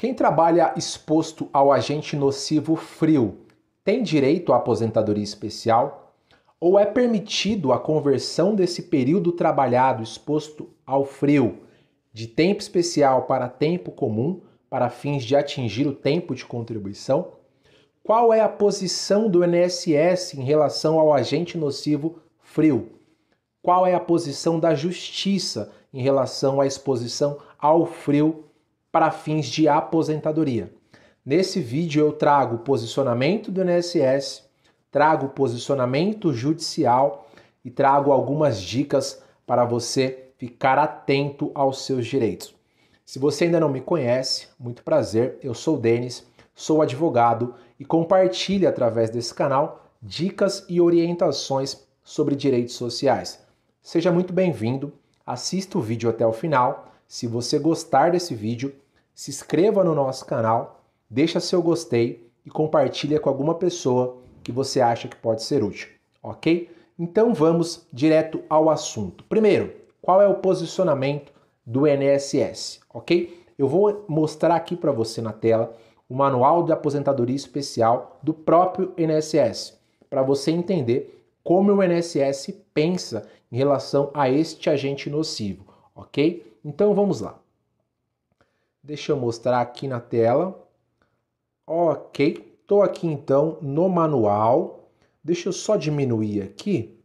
Quem trabalha exposto ao agente nocivo frio tem direito à aposentadoria especial? Ou é permitido a conversão desse período trabalhado exposto ao frio de tempo especial para tempo comum para fins de atingir o tempo de contribuição? Qual é a posição do INSS em relação ao agente nocivo frio? Qual é a posição da justiça em relação à exposição ao frio para fins de aposentadoria. Nesse vídeo eu trago o posicionamento do INSS, trago o posicionamento judicial e trago algumas dicas para você ficar atento aos seus direitos. Se você ainda não me conhece, muito prazer, eu sou o Denis, sou advogado e compartilho através desse canal dicas e orientações sobre direitos sociais. Seja muito bem-vindo, assista o vídeo até o final se você gostar desse vídeo, se inscreva no nosso canal, deixa seu gostei e compartilha com alguma pessoa que você acha que pode ser útil, ok? Então vamos direto ao assunto. Primeiro, qual é o posicionamento do NSS, ok? Eu vou mostrar aqui para você na tela o manual de aposentadoria especial do próprio NSS, para você entender como o NSS pensa em relação a este agente nocivo ok? Então vamos lá. Deixa eu mostrar aqui na tela. Ok, estou aqui então no manual. Deixa eu só diminuir aqui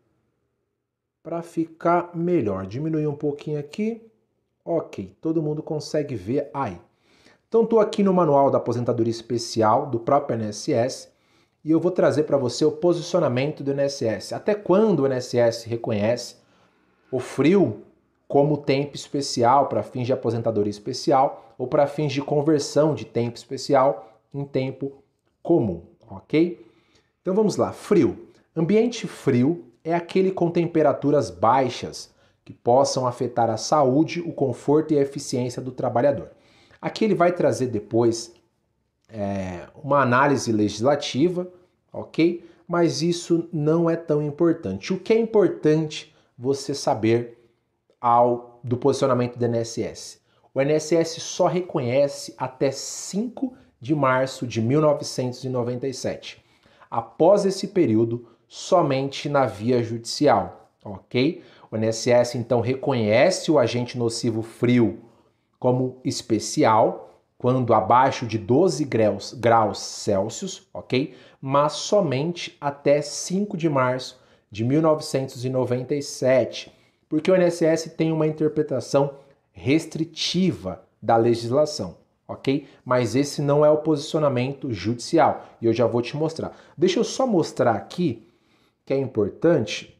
para ficar melhor. Diminuir um pouquinho aqui. Ok, todo mundo consegue ver aí. Então estou aqui no manual da aposentadoria especial do próprio INSS e eu vou trazer para você o posicionamento do INSS. Até quando o INSS reconhece o frio como tempo especial para fins de aposentadoria especial ou para fins de conversão de tempo especial em tempo comum, ok? Então vamos lá. Frio. Ambiente frio é aquele com temperaturas baixas que possam afetar a saúde, o conforto e a eficiência do trabalhador. Aqui ele vai trazer depois é, uma análise legislativa, ok? Mas isso não é tão importante. O que é importante você saber ao do posicionamento do NSS. O NSS só reconhece até 5 de março de 1997. Após esse período, somente na via judicial, ok? O NSS então reconhece o agente nocivo frio como especial quando abaixo de 12 graus, graus Celsius, ok? Mas somente até 5 de março de 1997. Porque o INSS tem uma interpretação restritiva da legislação, ok? Mas esse não é o posicionamento judicial e eu já vou te mostrar. Deixa eu só mostrar aqui que é importante.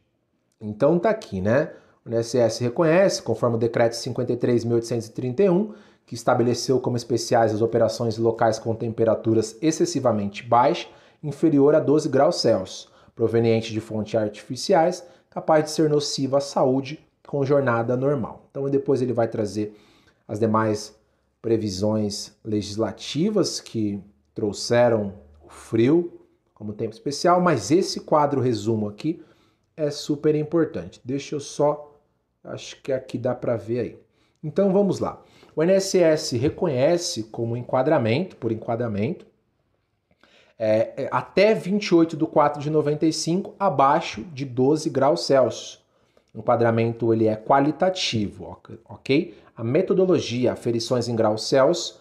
Então tá aqui, né? O INSS reconhece, conforme o decreto 53.831, que estabeleceu como especiais as operações locais com temperaturas excessivamente baixas, inferior a 12 graus Celsius, provenientes de fontes artificiais, capaz de ser nociva à saúde com jornada normal. Então depois ele vai trazer as demais previsões legislativas que trouxeram o frio como tempo especial, mas esse quadro resumo aqui é super importante. Deixa eu só, acho que aqui dá para ver aí. Então vamos lá. O INSS reconhece como enquadramento, por enquadramento, é, é, até 28 de 4 de 95, abaixo de 12 graus Celsius. O enquadramento ele é qualitativo, ok? A metodologia, aferições em graus Celsius,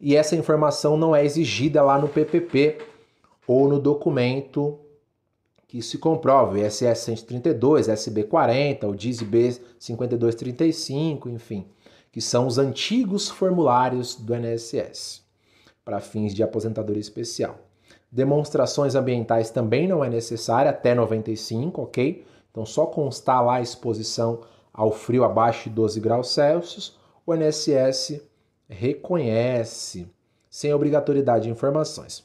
e essa informação não é exigida lá no PPP ou no documento que se comprove, SS 132, SB 40, o DIS B 5235, enfim, que são os antigos formulários do NSS para fins de aposentadoria especial. Demonstrações ambientais também não é necessária até 95, ok? Então só constar lá a exposição ao frio abaixo de 12 graus Celsius, o NSS reconhece, sem obrigatoriedade de informações.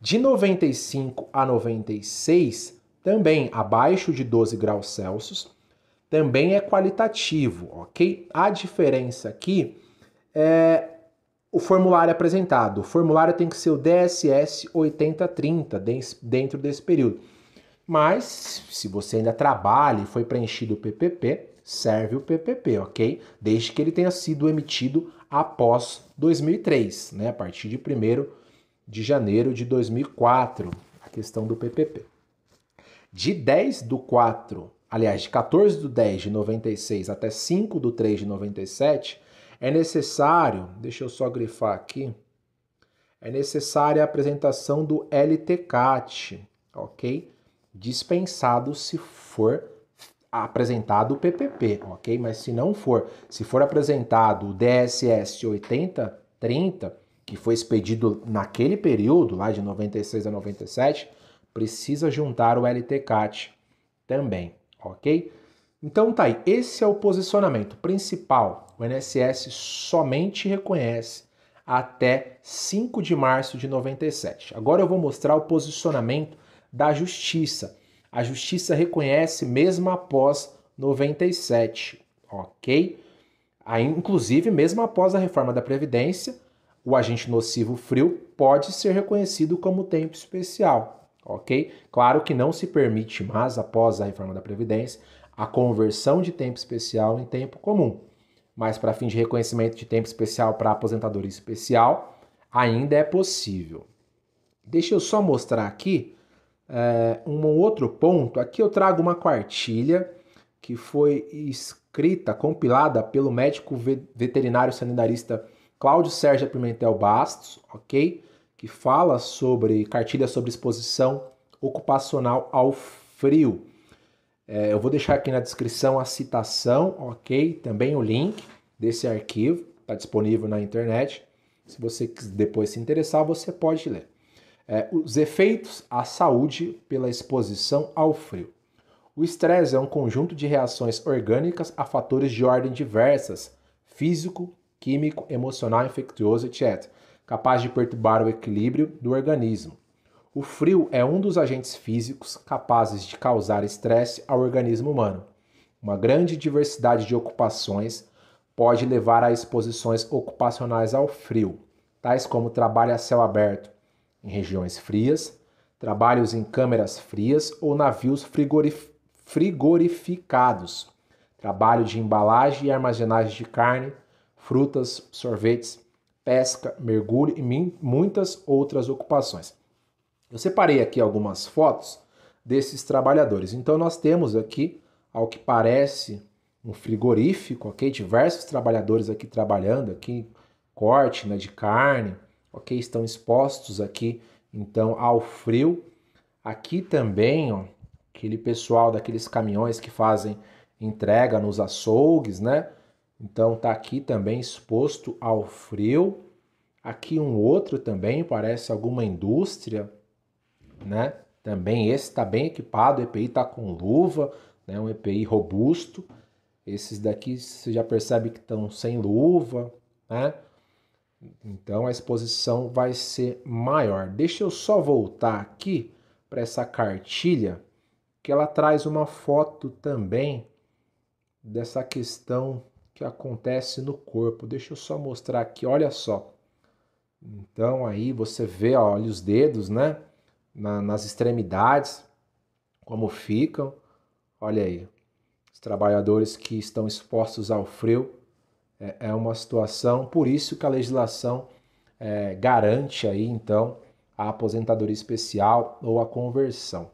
De 95 a 96, também abaixo de 12 graus Celsius, também é qualitativo, ok? A diferença aqui é o formulário apresentado. O formulário tem que ser o DSS 8030 dentro desse período. Mas, se você ainda trabalha e foi preenchido o PPP, serve o PPP, ok? Desde que ele tenha sido emitido após 2003, né? a partir de 1 de janeiro de 2004, a questão do PPP. De 10 do 4, aliás, de 14 do 10 de 96 até 5 do 3 de 97, é necessário, deixa eu só grifar aqui, é necessária a apresentação do LTCAT, ok? Dispensado se for apresentado o PPP, ok? Mas se não for, se for apresentado o DSS 8030, que foi expedido naquele período, lá de 96 a 97, precisa juntar o LTCAT também, ok? Então tá aí, esse é o posicionamento principal o INSS somente reconhece até 5 de março de 97. Agora eu vou mostrar o posicionamento da Justiça. A Justiça reconhece mesmo após 97, ok? inclusive, mesmo após a reforma da Previdência, o agente nocivo frio pode ser reconhecido como tempo especial, ok? Claro que não se permite mais, após a reforma da Previdência, a conversão de tempo especial em tempo comum mas para fim de reconhecimento de tempo especial para aposentadoria especial, ainda é possível. Deixa eu só mostrar aqui é, um outro ponto. Aqui eu trago uma quartilha que foi escrita, compilada pelo médico veterinário sanitarista Cláudio Sérgio Pimentel Bastos, ok? Que fala sobre cartilha sobre exposição ocupacional ao frio. É, eu vou deixar aqui na descrição a citação, ok? Também o link desse arquivo, está disponível na internet. Se você depois se interessar, você pode ler. É, os efeitos à saúde pela exposição ao frio. O estresse é um conjunto de reações orgânicas a fatores de ordem diversas, físico, químico, emocional, infeccioso, etc., capaz de perturbar o equilíbrio do organismo. O frio é um dos agentes físicos capazes de causar estresse ao organismo humano. Uma grande diversidade de ocupações pode levar a exposições ocupacionais ao frio, tais como trabalho a céu aberto em regiões frias, trabalhos em câmeras frias ou navios frigorif frigorificados, trabalho de embalagem e armazenagem de carne, frutas, sorvetes, pesca, mergulho e muitas outras ocupações. Eu separei aqui algumas fotos desses trabalhadores. Então nós temos aqui, ao que parece, um frigorífico, ok? Diversos trabalhadores aqui trabalhando, aqui corte né, de carne, ok? Estão expostos aqui, então, ao frio. Aqui também, ó, aquele pessoal daqueles caminhões que fazem entrega nos açougues, né? Então tá aqui também exposto ao frio. Aqui um outro também, parece alguma indústria, né? Também esse está bem equipado, o EPI está com luva, né? um EPI robusto. Esses daqui você já percebe que estão sem luva, né? Então a exposição vai ser maior. Deixa eu só voltar aqui para essa cartilha, que ela traz uma foto também dessa questão que acontece no corpo. Deixa eu só mostrar aqui, olha só. Então aí você vê, ó, olha os dedos, né? na, nas extremidades, como ficam. Olha aí, os trabalhadores que estão expostos ao frio é, é uma situação, por isso que a legislação é, garante aí então a aposentadoria especial ou a conversão.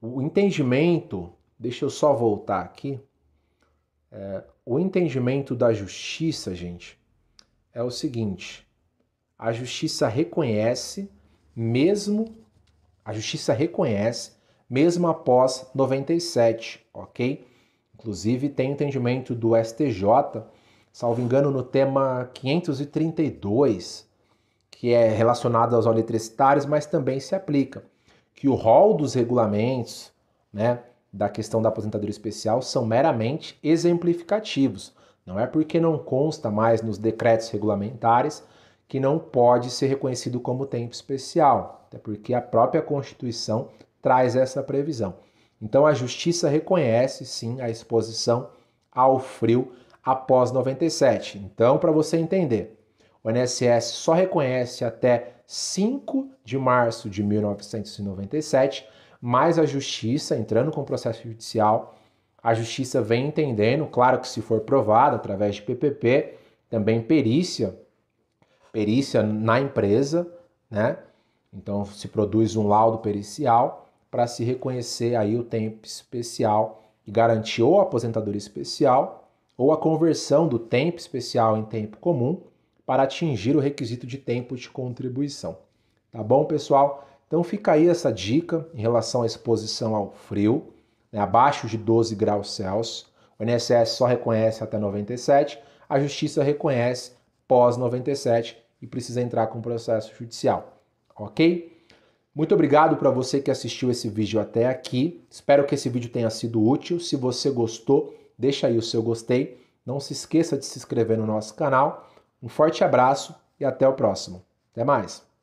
O entendimento, deixa eu só voltar aqui, é, o entendimento da justiça, gente, é o seguinte: a justiça reconhece, mesmo a justiça reconhece, mesmo após 97, ok? Inclusive, tem entendimento do STJ, salvo engano, no tema 532, que é relacionado aos universitários, mas também se aplica, que o rol dos regulamentos, né, da questão da aposentadoria especial são meramente exemplificativos. Não é porque não consta mais nos decretos regulamentares que não pode ser reconhecido como tempo especial, até porque a própria Constituição traz essa previsão. Então a justiça reconhece sim a exposição ao frio após 97. Então, para você entender, o INSS só reconhece até 5 de março de 1997, mas a justiça entrando com o processo judicial, a justiça vem entendendo, claro que se for provado através de PPP, também perícia perícia na empresa, né? Então se produz um laudo pericial para se reconhecer aí o tempo especial e garantir ou a aposentadoria especial ou a conversão do tempo especial em tempo comum para atingir o requisito de tempo de contribuição. Tá bom, pessoal? Então fica aí essa dica em relação à exposição ao frio, né? abaixo de 12 graus Celsius. O INSS só reconhece até 97, a Justiça reconhece pós 97 e precisa entrar com processo judicial, ok? Muito obrigado para você que assistiu esse vídeo até aqui. Espero que esse vídeo tenha sido útil. Se você gostou, deixa aí o seu gostei. Não se esqueça de se inscrever no nosso canal. Um forte abraço e até o próximo. Até mais!